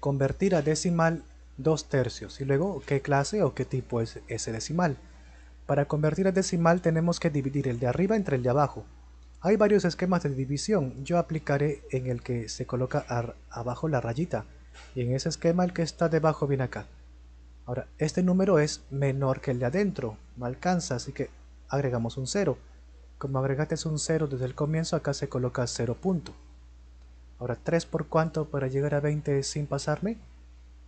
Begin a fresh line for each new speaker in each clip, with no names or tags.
convertir a decimal dos tercios y luego qué clase o qué tipo es ese decimal. Para convertir a decimal tenemos que dividir el de arriba entre el de abajo. Hay varios esquemas de división, yo aplicaré en el que se coloca abajo la rayita y en ese esquema el que está debajo viene acá. Ahora, este número es menor que el de adentro, no alcanza, así que agregamos un 0. Como agregaste un 0 desde el comienzo, acá se coloca 0 punto. Ahora, 3 por cuánto para llegar a 20 sin pasarme?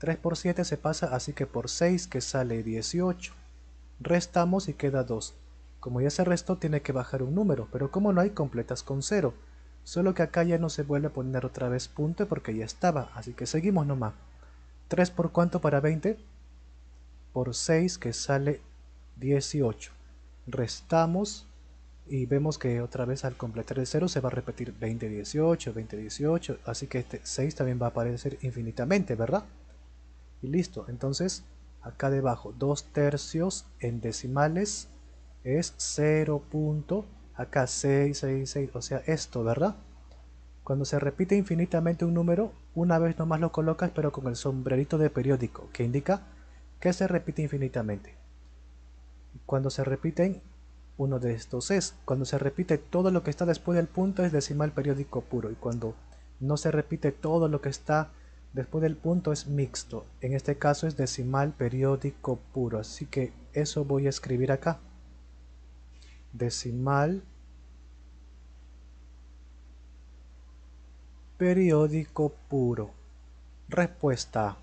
3 por 7 se pasa, así que por 6 que sale 18. Restamos y queda 2. Como ya se restó, tiene que bajar un número, pero como no hay, completas con 0. Solo que acá ya no se vuelve a poner otra vez punto porque ya estaba, así que seguimos nomás. 3 por cuánto para 20? Por 6 que sale 18. Restamos y vemos que otra vez al completar el 0 se va a repetir 2018 2018 así que este 6 también va a aparecer infinitamente, ¿verdad? Y listo, entonces acá debajo 2 tercios en decimales es 0. acá 6, 6, 6, o sea esto, ¿verdad? Cuando se repite infinitamente un número, una vez nomás lo colocas pero con el sombrerito de periódico, que indica que se repite infinitamente. Cuando se repiten uno de estos es cuando se repite todo lo que está después del punto es decimal periódico puro y cuando no se repite todo lo que está después del punto es mixto. En este caso es decimal periódico puro, así que eso voy a escribir acá. Decimal periódico puro. Respuesta